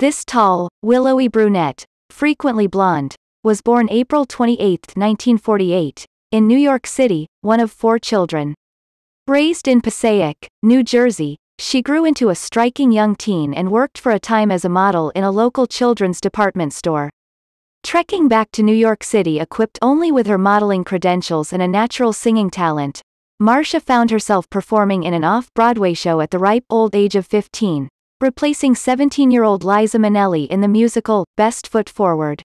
This tall, willowy brunette, frequently blonde, was born April 28, 1948, in New York City, one of four children. Raised in Passaic, New Jersey, she grew into a striking young teen and worked for a time as a model in a local children's department store. Trekking back to New York City equipped only with her modeling credentials and a natural singing talent, Marcia found herself performing in an off Broadway show at the ripe old age of 15 replacing 17-year-old Liza Minnelli in the musical, Best Foot Forward.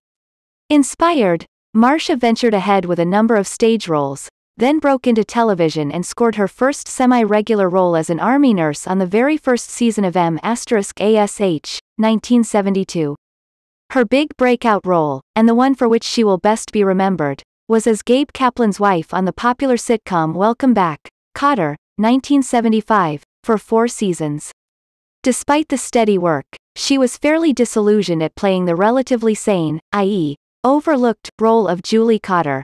Inspired, Marsha ventured ahead with a number of stage roles, then broke into television and scored her first semi-regular role as an army nurse on the very first season of M***** ASH, 1972. Her big breakout role, and the one for which she will best be remembered, was as Gabe Kaplan's wife on the popular sitcom Welcome Back, Cotter, 1975, for four seasons. Despite the steady work, she was fairly disillusioned at playing the relatively sane, i.e., overlooked, role of Julie Cotter.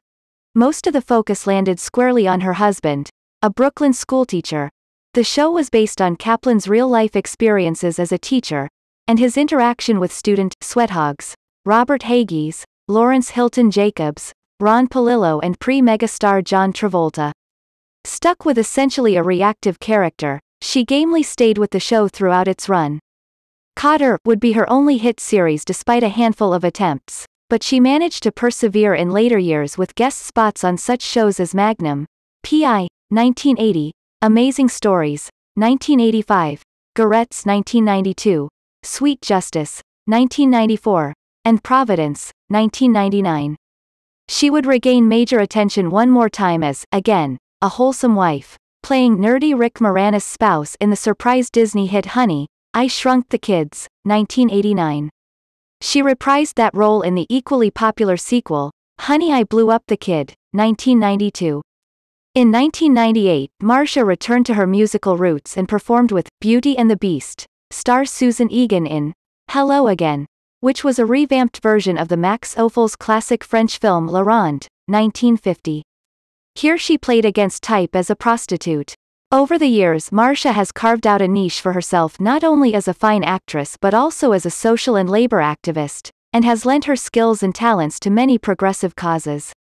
Most of the focus landed squarely on her husband, a Brooklyn schoolteacher. The show was based on Kaplan's real life experiences as a teacher, and his interaction with student sweathogs, Robert Hagees, Lawrence Hilton Jacobs, Ron Palillo, and pre megastar John Travolta. Stuck with essentially a reactive character, she gamely stayed with the show throughout its run. Cotter would be her only hit series despite a handful of attempts, but she managed to persevere in later years with guest spots on such shows as Magnum, PI, 1980, Amazing Stories, 1985, Garret's, 1992, Sweet Justice, 1994, and Providence, 1999. She would regain major attention one more time as, again, a wholesome wife playing nerdy Rick Moranis' spouse in the surprise Disney hit Honey, I Shrunk the Kids, 1989. She reprised that role in the equally popular sequel, Honey I Blew Up the Kid, 1992. In 1998, Marcia returned to her musical roots and performed with Beauty and the Beast, star Susan Egan in Hello Again, which was a revamped version of the Max Ophuls classic French film La Ronde, 1950. Here she played against type as a prostitute. Over the years Marsha has carved out a niche for herself not only as a fine actress but also as a social and labor activist, and has lent her skills and talents to many progressive causes.